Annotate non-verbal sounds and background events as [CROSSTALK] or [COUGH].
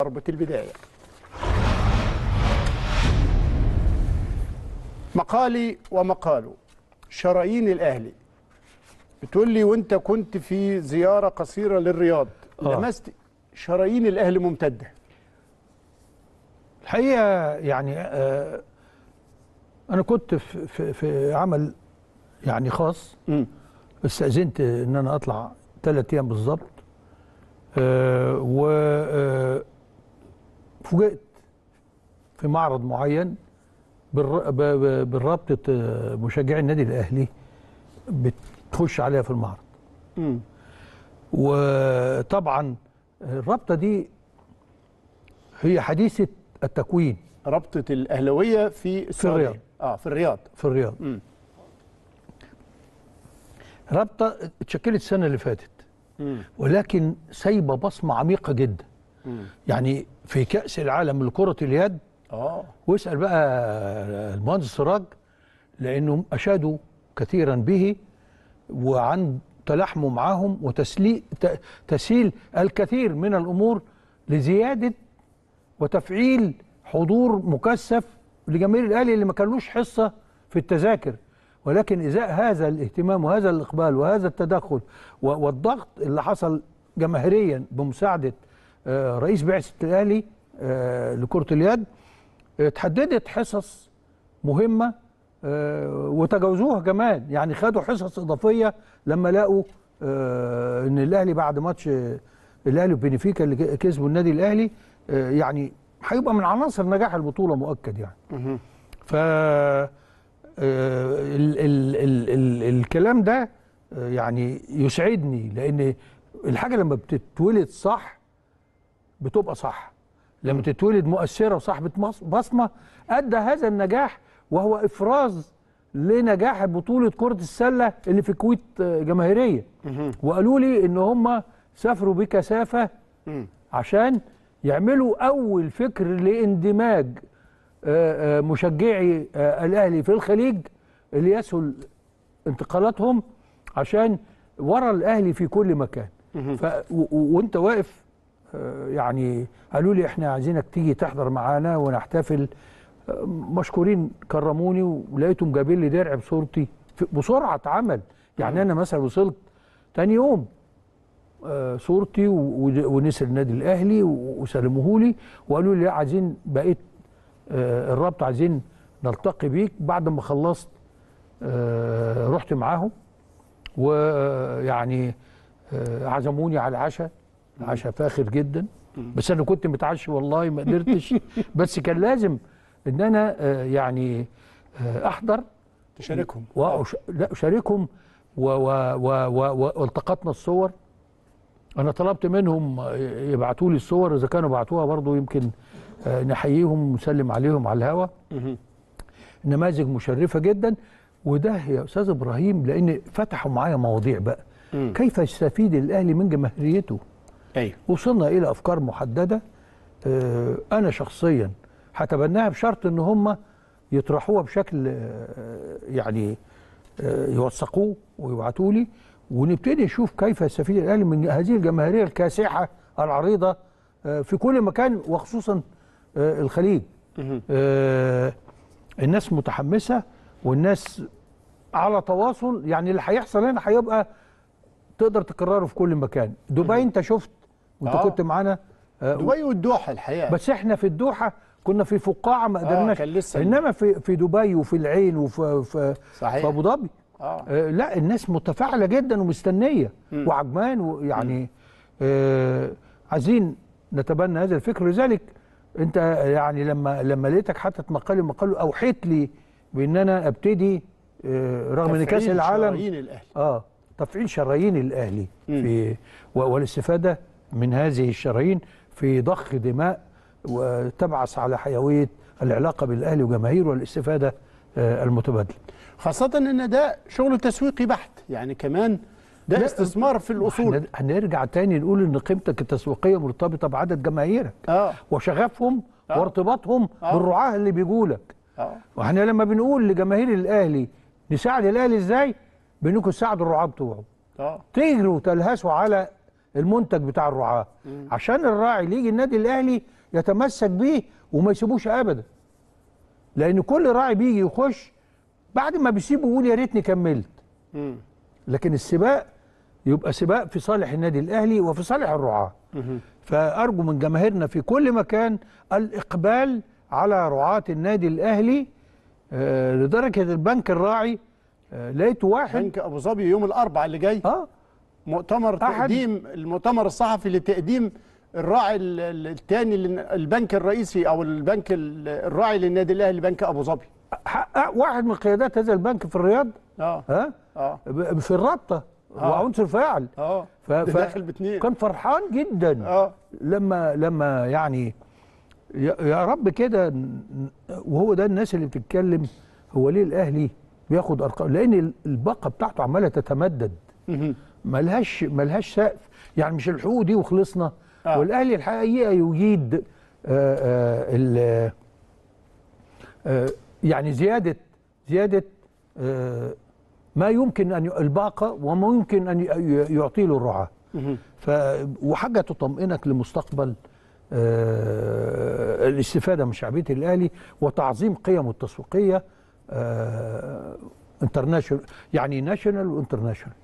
ضربة البداية مقالي ومقاله شرايين الأهلي بتقول لي وانت كنت في زيارة قصيرة للرياض آه. لمست شرايين الأهلي ممتدة الحقيقة يعني آه أنا كنت في, في, في عمل يعني خاص استأذنت إن أنا أطلع ثلاث أيام بالظبط آه و آه فوجئت في معرض معين بالرابطه آه، مشجعي النادي الاهلي بتخش عليها في المعرض م. وطبعا الرابطه دي هي حديثه التكوين رابطه الاهلاويه في في الرياض اه في الرياض في الرياض م. رابطه اتشكلت السنه اللي فاتت م. ولكن سايبه بصمه عميقه جدا يعني في كأس العالم لكرة اليد اه واسأل بقى المهندس سراج لأنهم أشادوا كثيرا به وعن تلحمه معاهم وتسليق تسهيل الكثير من الأمور لزيادة وتفعيل حضور مكثف لجماهير الأهلي اللي ما كانوش حصة في التذاكر ولكن إزاء هذا الاهتمام وهذا الإقبال وهذا التدخل والضغط اللي حصل جماهيريا بمساعدة آه، رئيس بعثه الاهلي آه، لكره اليد اتحددت آه، حصص مهمه وتجاوزوها كمان يعني خدوا حصص اضافيه لما لقوا ان الاهلي بعد ماتش الاهلي وبنفيكا اللي كسبوا النادي الاهلي يعني هيبقى من عناصر نجاح البطوله مؤكد يعني ف ال ال ال ال الكلام ده يعني يسعدني لان الحاجه لما بتتولد صح بتبقى صح لما تتولد مؤثره وصاحبه بصمه ادى هذا النجاح وهو افراز لنجاح بطوله كره السله اللي في الكويت جماهيريه وقالوا لي ان هم سافروا بكثافه عشان يعملوا اول فكر لاندماج مشجعي الاهلي في الخليج اللي يسهل انتقالاتهم عشان ورا الاهلي في كل مكان وانت واقف آه، يعني قالوا لي احنا عايزينك تيجي تحضر معانا ونحتفل آه، مشكورين كرموني ولقيتهم جايبين لي درع بصورتي بسرعه اتعمل يعني انا مثلا وصلت تاني يوم آه، صورتي ونسر النادي الاهلي وسلموه لي وقالوا لي عايزين بقيت الرابطه عايزين نلتقي بيك بعد ما خلصت رحت معاهم ويعني عزموني على العشاء عشاء فاخر جدا بس انا كنت متعشي والله ما قدرتش [LAUGHS] بس كان لازم ان انا آه، يعني آه، احضر تشاركهم وأش... لا اشاركهم والتقطنا و... و... و... الصور انا طلبت منهم آه، يبعتوا لي الصور اذا كانوا بعتوها برضو يمكن نحييهم ونسلم عليهم على الهواء نماذج مشرفه جدا وده يا استاذ ابراهيم لان فتحوا معايا مواضيع بقى كيف يستفيد الاهلي من جماهيريته أيوة. وصلنا الى افكار محدده آه، انا شخصيا هتبناها بشرط ان هم يطرحوها بشكل آه، يعني آه، يوثقوه ويبعتوا لي ونبتدي نشوف كيف يستفيد الاهلي من هذه الجماهيريه الكاسحه العريضه في كل مكان وخصوصا الخليج الناس متحمسه والناس على تواصل يعني اللي هيحصل هنا هيبقى تقدر تكرره في كل مكان دبي انت شفت وانت آه. كنت معانا آه، دبي والدوحه الحقيقه بس احنا في الدوحه كنا في فقاعه ما آه، قدرناش آه لسه انما في في دبي وفي العين وفي في, صحيح. في ابو ظبي آه. آه لا الناس متفاعله جدا ومستنيه م. وعجمان ويعني آه عايزين نتبنى هذا الفكر لذلك انت يعني لما لما لقيتك حطت مقال مقال اوحيت لي بان انا ابتدي آه رغم ان كاس العالم تفعيل شرايين الاهلي اه تفعيل شرايين الاهلي في والاستفاده من هذه الشرايين في ضخ دماء وتبعث على حيوية العلاقة بالأهلي وجماهيره والاستفادة آه، المتبادلة خاصة أن ده شغل تسويقي بحت يعني كمان ده استثمار في الأصول هنرجع تاني نقول أن قيمتك التسويقية مرتبطة بعدد جماهيرك آه. وشغفهم آه. وارتباطهم آه. بالرعاة اللي لك. آه. واحنا لما بنقول لجماهير الأهلي نساعد الأهلي إزاي بأنكم تساعدوا الرعاة بتوعه آه. تجروا تلهسوا على المنتج بتاع الرعاه عشان الراعي اللي يجي النادي الاهلي يتمسك بيه وما يسيبوش ابدا لان كل راعي بيجي يخش بعد ما بيسيبه يقول يا ريتني كملت لكن السباق يبقى سباق في صالح النادي الاهلي وفي صالح الرعاه فارجو من جماهيرنا في كل مكان الاقبال على رعاه النادي الاهلي آه، لدرجه البنك الراعي آه، لقيت واحد بنك ابو ظبي يوم الاربعاء اللي جاي اه مؤتمر تقديم المؤتمر الصحفي لتقديم الراعي الثاني البنك الرئيسي او البنك الراعي للنادي الاهلي بنك ابو ظبي واحد من قيادات هذا البنك في الرياض اه ها اه في الرابطه آه. وعنصر فاعل اه داخل باتنين كان فرحان جدا اه لما لما يعني يا رب كده وهو ده الناس اللي بتتكلم هو ليه الاهلي بياخد ارقام لان الباقه بتاعته عماله تتمدد ملهاش ملهاش سقف يعني مش الحقوق دي وخلصنا آه. والاهلي الحقيقه يجيد آآ آه، آآ آه، آآ آه، يعني زياده زياده ما يمكن ان الباقه وما يمكن ان يعطي له الرعاه ف وحاجه تطمئنك لمستقبل الاستفاده من شعبيه الاهلي وتعظيم قيمه التسويقيه انترناشونال يعني ناشونال وانترناشونال